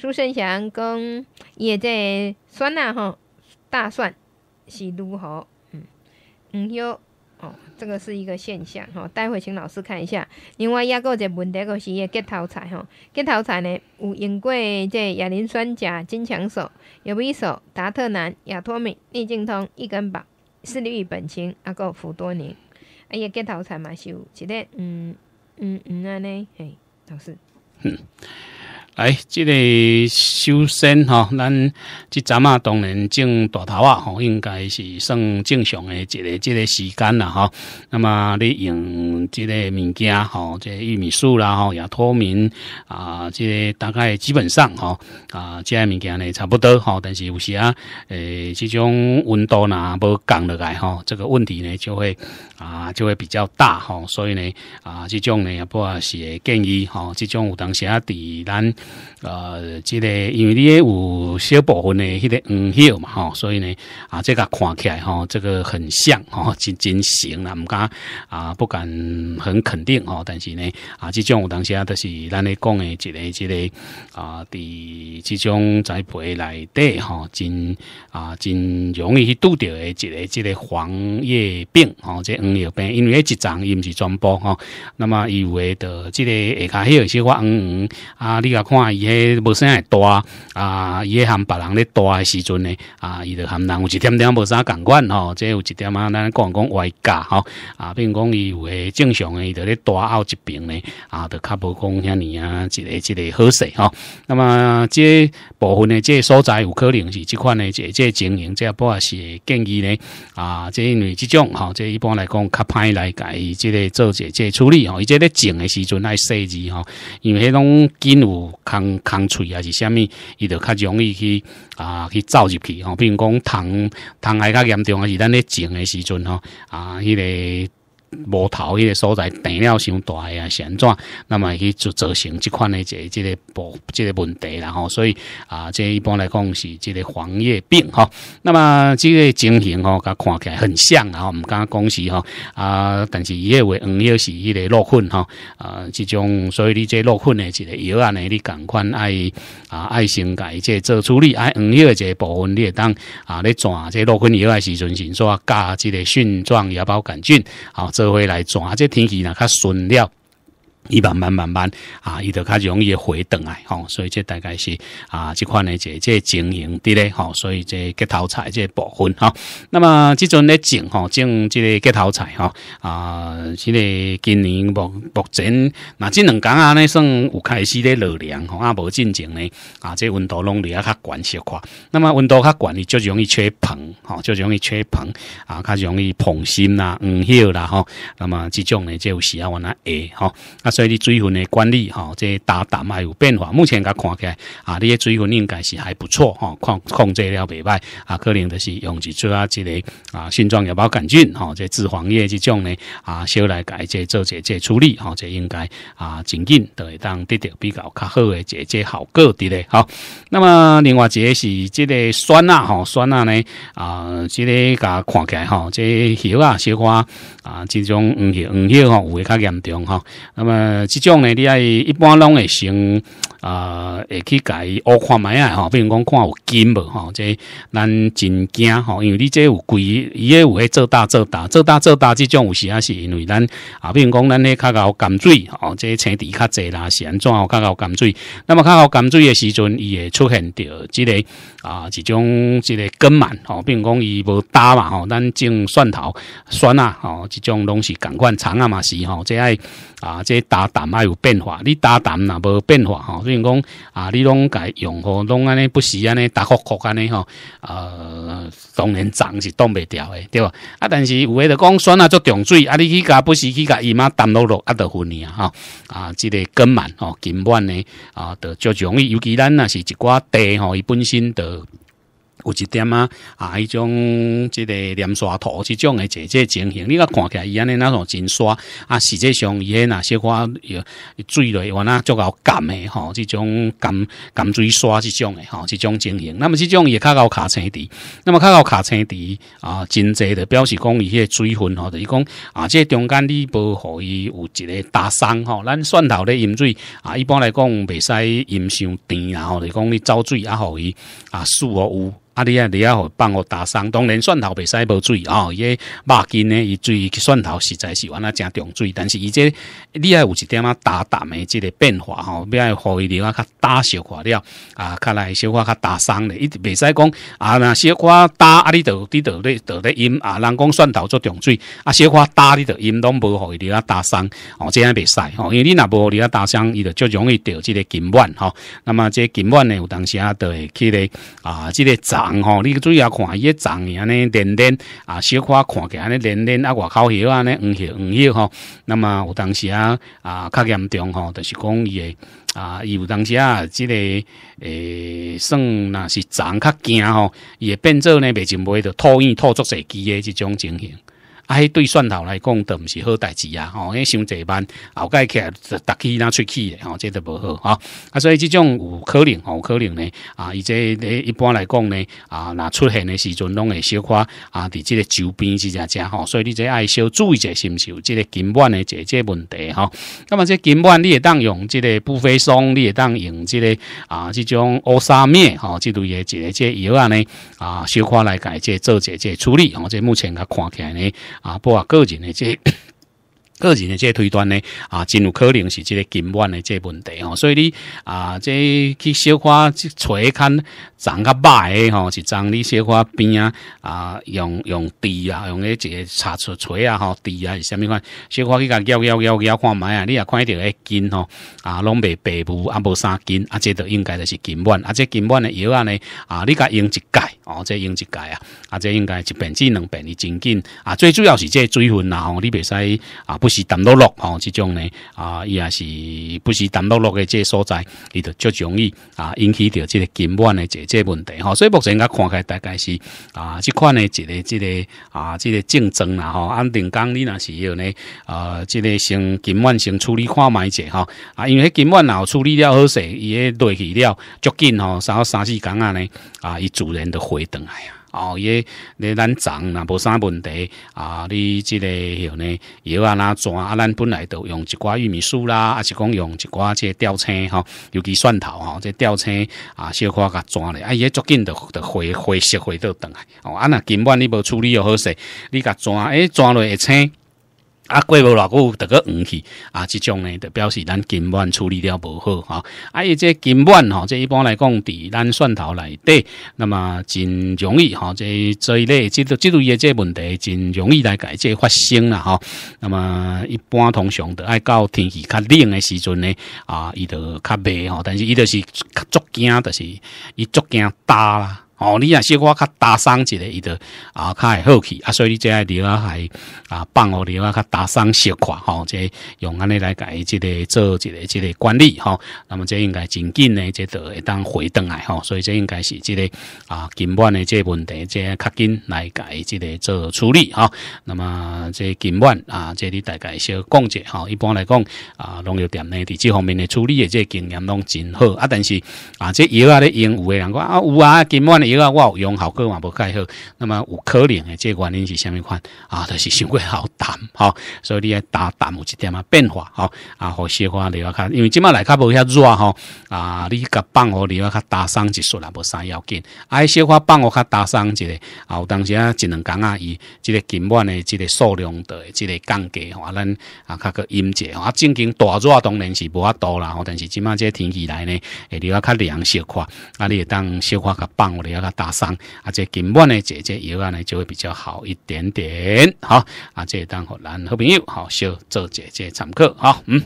苏生祥讲，即个蒜啊吼，大蒜是如何？嗯嗯哟哦，这个是一个现象吼，待会请老师看一下。另外抑有一个问题就是伊诶骨头菜吼，结头菜呢有用过即个亚磷酸钾、金强手，右皮素、达特南、亚托米、利净通、一根宝、四氯乙本清，啊个福多宁。伊诶骨头菜嘛，有一个嗯嗯嗯安尼，诶，老师。哎，这个修身哈，咱这阵啊，当然种大头啊，吼，应该是算正常的一个这个时间了哈。那么你用这个物件哈，这玉米素啦哈，也透明啊，这大概基本上吼啊，这些物件呢差不多吼。但是有时啊，诶，这种温度若不降落来吼，这个问题呢就会啊，就会比较大吼。所以呢啊，这种呢也不是建议吼，这种有当时啊，伫咱。呃，这个因为你也有小部分的迄个嗯叶嘛吼，所以呢啊，这个看起来吼，这个很像吼，真真行啦，毋敢啊，不敢很肯定哦。但是呢啊，这种有当时啊，都是咱咧讲的，一个一个啊，伫这种栽培来底吼，真啊真容易去拄着的，一个一个黄叶病哦，这嗯叶病，因为一长伊毋是全部吼，那么以为的这个而家有些话嗯嗯啊，你甲看。伊迄无啥会大啊！伊迄含别人咧大诶时阵呢啊，伊就含人有一点点无啥共款吼，即有一点啊，咱讲讲外加吼啊，并讲伊有诶正常诶，伊咧大澳一边呢啊，就较无讲遐尼啊，即个即个好势吼。那么即部分诶，即所在有可能是即款呢，即即经营，即波是建议呢啊。即因为即种吼，即一般来讲较歹来伊即个做者，即处理吼，伊即咧种诶时阵来设计吼，因为迄种近有。空空喙还是虾米，伊就较容易去啊去走入去吼。比如讲，虫虫害较严重，还是咱咧种的时阵吼啊，迄个。无头迄个所在，电了伤大啊，安怎？那么去就造成即款的一个即个部即个问题，然后所以啊，即一般来讲是即个黄叶病吼。那么即个情形哦，甲看起来很像啊，毋敢讲是吼啊，但是伊迄位黄叶是迄个落粉吼啊，即种所以你即落粉的一个药啊呢，你赶快爱啊爱甲改即做处理，啊，黄叶个部分你会当啊，你转即落粉药啊时阵先说加即个菌状芽孢杆菌啊。社会来转，啊，这天气若较顺了。伊慢慢慢慢啊，伊就较容易回转来吼，所以这大概是啊，这款呢，即个即经营伫咧吼，所以即结头菜即部分吼，那么即阵咧种吼种即个结头菜吼，啊，即个今年目目前，那即两工啊尼算有开始咧落凉吼啊，无进前咧啊，即温度拢略啊较悬小块。那么温度较悬，咧，就容易缺硼吼，就容易缺硼啊，较容易硼心啦、黄叶啦吼。那么即种咧，即有时啊，我来会吼啊。所以你水分的管理哈，这大胆也有变化。目前佮看起来啊，你的水分应该是还不错哈，控控制了袂歹啊。可能就是用一做啊之类啊，心状有包杆菌哈，这脂肪液这种呢啊，小来改这做这这处理哈，这应该啊，最紧都会当得到比较较好诶，这这好果的咧好。那么另外一个是即个酸钠哈，酸钠呢啊，即个佮看起来哈，即血啊小花啊，即种红血红血吼会较严重哈。那么即种呢，你爱一般拢会先啊，会去改挖看卖啊！哈，比如讲看有金无吼，即咱真惊吼，因为你即有贵，伊也有会做大做大做大做大，即种有时啊是因为咱啊，比如讲咱咧较搞甘水吼，即青地较济啦，是安怎较搞甘水。那么较搞甘水诶时阵，伊会出现着即个啊，即种即个根嘛吼，比如讲伊无打嘛吼，咱种蒜头蒜啊吼，即种拢是赶快长啊嘛是吼，即爱啊，即打淡也有变化，你打淡呐无变化吼。所以讲啊，你拢改用户，拢安尼不时安尼打酷箍安尼吼，呃，当然脏是挡袂掉的，对吧？啊，但是有诶了讲选啊，做重水啊，你去甲不时去甲姨妈淡落落，啊，得分离啊，吼啊，即个更慢吼，根慢呢啊，得就容易，尤其咱若是一寡地吼，伊本身得。有一点啊？啊，迄种即个连刷土即种诶，即即情形，你个看起来伊安尼那种真刷啊，实际上以前那些话有水类，有那足较干诶，吼，即种干干水刷即种诶，吼，即种情形。那么即种也较够卡青滴，那么较够卡青滴啊，真侪的表示讲伊迄个水分吼，就是讲啊，即中间你无互伊有一个打伤吼，咱蒜头咧饮水啊，一般来讲袂使饮伤甜然后，就是讲你走水啊，互伊啊，素哦有。啊！你啊！你互帮我打伤，当然蒜头袂使无水哦。伊肉筋呢？伊注意去蒜头实在是我那正重水。但是伊这你爱有一点啊打搭的这个变化吼，你爱互伊滴啊较打小化了啊，较来小花较打伤的，一定袂使讲啊。那小可打啊，你都你都得都得阴啊。人讲蒜头做重水啊小可打你都阴拢无互伊滴啊打伤哦，这样袂使哦。因为你若无荷啊打伤，伊就较容易得这个筋挛吼。那么这筋挛呢，有当时啊，都会去咧啊，这个杂。吼，你意啊，看一长安尼连连啊，小块看个安尼连连啊外口许安尼黄许唔许吼。那么有当时啊啊较严重吼，就是讲伊诶啊有当时啊，即个诶生若是粽较惊吼，会变做呢袂真袂着吐烟吐足死机诶这种情形。迄对蒜头来讲，都毋是好代志啊，吼，因为伤济万，后盖起，来打起拿出诶吼，这都无好啊！啊，所以即种有可能，有可能呢啊！伊即一般来讲呢啊，若出现的时阵，拢会小花啊，伫即个周边是正正吼，所以你即爱小注意者是有即个根本的这这问题吼。那么即根本你也当用即个布菲松，你也当用即个啊，即种乌沙面吼，即类的一个即药呢啊，小可来改即做这即处理，吼，即目前个看起来呢。啊，不啊，个人的这。个人的这推断呢，啊，真有可能是这个筋膜的这问题哦。所以你啊，这去小花去查一看，长个白的哦，是长你小花边啊？啊，用用地啊，用个这擦出锤啊，吼，地啊，是啥咪款？小花你个摇摇摇摇看买啊？你也看到条筋吼啊，拢没白布啊，无啥筋啊，这都应该就是筋膜啊。这筋膜的药啊呢，啊，你该用一盖哦，这用一盖啊，啊，这应该一变只两变的真紧啊。最主要是这椎缝啊，你别使啊不。是淡落落吼，即种呢啊，伊也是不是淡落落即这所在，伊就较容易啊引起着即个金螨的这这问题吼。所以目前该看起来大概是啊，即款呢，一个即个啊，即个竞争啦吼。安定讲你那是要呢啊，即个先金螨先处理看卖者哈啊，因为金螨有处理了好势，伊落去了，足紧吼，三三四工啊呢啊，伊主人的回灯来啊。哦，伊，你咱粽若无啥问题啊。你即个吼呢，药啊，那抓啊，咱本来都用一挂玉米树啦，啊是讲用一挂即个吊青哈，尤其蒜头哈，即吊青啊，小可甲抓咧，啊，伊足紧的的回回屑灰倒倒来，哦，啊那根本你无处理又好势，你甲抓，诶抓落会青。啊，过无偌久得个黄去啊，即种呢，就表示咱金晚处理了无好哈。伊这金晚吼，这一般来讲，伫咱蒜头内底，那么真容易吼。这这一类，这这类的这问题，真容易来改这发生啦吼。那么一般通常的，爱到天气较冷的时阵呢，啊，伊就较袂吼，但是伊就是足惊，就是伊足惊大啦。哦，你啊，小可较打伤一下，伊得啊，较会好去啊，所以你这啊，你啊，还啊，放互你啊，较打伤小块，吼，这用安尼来改，即个做即个即个管理，吼。那么这应该真紧呢，这都会当回转来，吼。所以这应该是即个啊，今晚的这问题，这较紧来改，即个做处理，吼。那么这今晚啊，这你大概小讲者，吼，一般来讲啊，农药店呢，伫这方面的处理的这经验拢真好，啊，但是啊，这药啊咧用有的人讲啊，有啊，今晚一个我用效果嘛无介好，那么有可能诶，即个原因是虾米款啊？就是先过好淡吼，所以你咧打淡有一点啊？变化吼啊，互小化你要看，因为即马来较无遐热吼啊，你个放互你要看打生一束啦，无啥要紧。啊，小化放互较打伤一个，啊，有当时啊，一两讲啊，伊即个金晚诶，即个数量的，即个降低吼，咱啊较个阴些吼。啊，正经大热当然是无啊多啦，但是即马即个天气来呢，会你要较凉小花，啊，你也当小化较放咧。把它打伤，啊，这今晚的姐姐游啊呢就会比较好一点点，好，啊，这一单给咱好朋友，好，少做姐姐场客，好，嗯。